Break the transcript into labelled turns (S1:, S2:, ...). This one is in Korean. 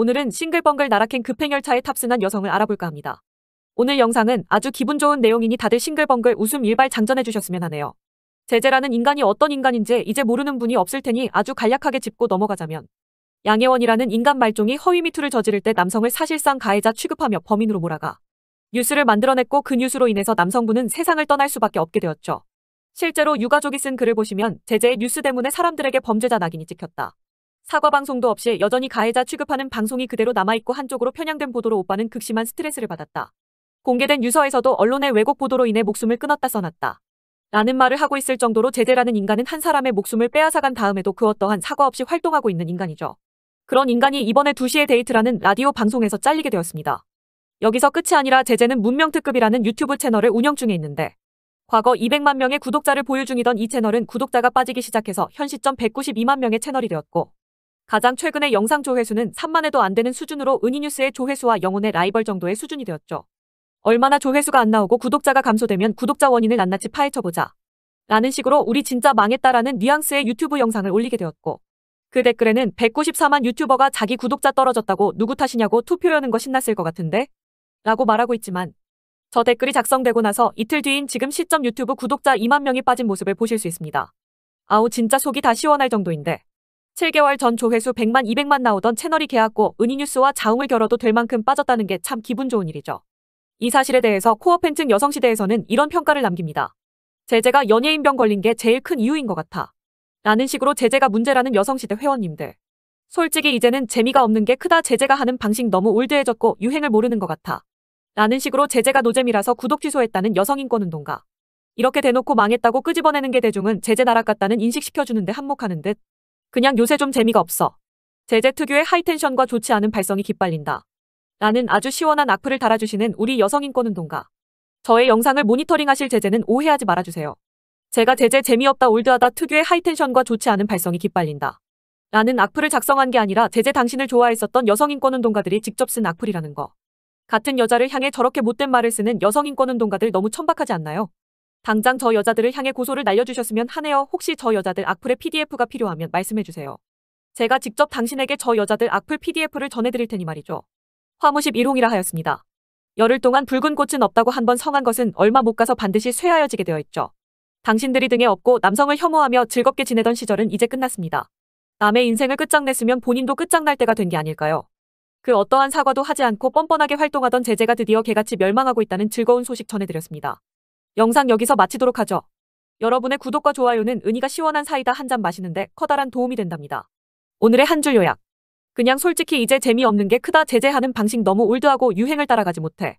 S1: 오늘은 싱글벙글 나라캔 급행열차에 탑승한 여성을 알아볼까 합니다. 오늘 영상은 아주 기분 좋은 내용이니 다들 싱글벙글 웃음 일발 장전해주셨으면 하네요. 제재라는 인간이 어떤 인간인지 이제 모르는 분이 없을 테니 아주 간략하게 짚고 넘어가자면 양혜원이라는 인간 말종이 허위 미투를 저지를 때 남성을 사실상 가해자 취급하며 범인으로 몰아가 뉴스를 만들어냈고 그 뉴스로 인해서 남성분은 세상을 떠날 수밖에 없게 되었죠. 실제로 유가족이 쓴 글을 보시면 제재의 뉴스 때문에 사람들에게 범죄자 낙인이 찍혔다. 사과 방송도 없이 여전히 가해자 취급하는 방송이 그대로 남아있고 한쪽으로 편향된 보도로 오빠는 극심한 스트레스를 받았다. 공개된 유서에서도 언론의 왜곡 보도로 인해 목숨을 끊었다 써놨다. 라는 말을 하고 있을 정도로 제재라는 인간은 한 사람의 목숨을 빼앗아간 다음에도 그 어떠한 사과 없이 활동하고 있는 인간이죠. 그런 인간이 이번에 2시에 데이트라는 라디오 방송에서 잘리게 되었습니다. 여기서 끝이 아니라 제재는 문명특급이라는 유튜브 채널을 운영 중에 있는데 과거 200만 명의 구독자를 보유 중이던 이 채널은 구독자가 빠지기 시작해서 현 시점 192만 명의 채널이 되었고 가장 최근의 영상 조회수는 3만에도 안 되는 수준으로 은이뉴스의 조회수와 영혼의 라이벌 정도의 수준이 되었죠. 얼마나 조회수가 안 나오고 구독자가 감소되면 구독자 원인을 낱낱이 파헤쳐보자. 라는 식으로 우리 진짜 망했다라는 뉘앙스의 유튜브 영상을 올리게 되었고 그 댓글에는 194만 유튜버가 자기 구독자 떨어졌다고 누구 탓이냐고 투표 여는 거 신났을 것 같은데? 라고 말하고 있지만 저 댓글이 작성되고 나서 이틀 뒤인 지금 시점 유튜브 구독자 2만 명이 빠진 모습을 보실 수 있습니다. 아우 진짜 속이 다 시원할 정도인데 7개월 전 조회수 100만 200만 나오던 채널이 개하고 은희뉴스와 자웅을 겨뤄도 될 만큼 빠졌다는 게 참 기분 좋은 일이죠. 이 사실에 대해서 코어 팬층 여성시대에서는 이런 평가를 남깁니다. 제재가 연예인병 걸린 게 제일 큰 이유인 것 같아. 라는 식으로 제재가 문제라는 여성시대 회원님들. 솔직히 이제는 재미가 없는 게 크다 제재가 하는 방식 너무 올드해졌고 유행을 모르는 것 같아. 라는 식으로 제재가 노잼이라서 구독 취소했다는 여성인권운동가. 이렇게 대놓고 망했다고 끄집어내는 게 대중은 제재 나락 같다는 인식시켜주는데 한몫하는 듯 그냥 요새 좀 재미가 없어. 제재 특유의 하이텐션과 좋지 않은 발성이 깃발린다 라는 아주 시원한 악플을 달아주시는 우리 여성인권운동가. 저의 영상을 모니터링하실 제재는 오해하지 말아주세요. 제가 제재 재미없다 올드하다 특유의 하이텐션과 좋지 않은 발성이 깃발린다 라는 악플을 작성한 게 아니라 제재 당신을 좋아했었던 여성인권운동가들이 직접 쓴 악플이라는 거. 같은 여자를 향해 저렇게 못된 말을 쓰는 여성인권운동가들 너무 천박하지 않나요? 당장 저 여자들을 향해 고소를 날려주셨으면 하네요. 혹시 저 여자들 악플의 PDF가 필요하면 말씀해주세요. 제가 직접 당신에게 저 여자들 악플 PDF를 전해드릴 테니 말이죠. 화무십 1홍이라 하였습니다. 열흘 동안 붉은 꽃은 없다고 한 번 성한 것은 얼마 못 가서 반드시 쇠하여지게 되어 있죠. 당신들이 등에 업고 남성을 혐오하며 즐겁게 지내던 시절은 이제 끝났습니다. 남의 인생을 끝장냈으면 본인도 끝장날 때가 된 게 아닐까요? 그 어떠한 사과도 하지 않고 뻔뻔하게 활동하던 제재가 드디어 개같이 멸망하고 있다는 즐거운 소식 전해드렸습니다. 영상 여기서 마치도록 하죠. 여러분의 구독과 좋아요는 은희가 시원한 사이다 한 잔 마시는데 커다란 도움이 된답니다. 오늘의 한 줄 요약. 그냥 솔직히 이제 재미없는 게 크다 제재하는 방식 너무 올드하고 유행을 따라가지 못해.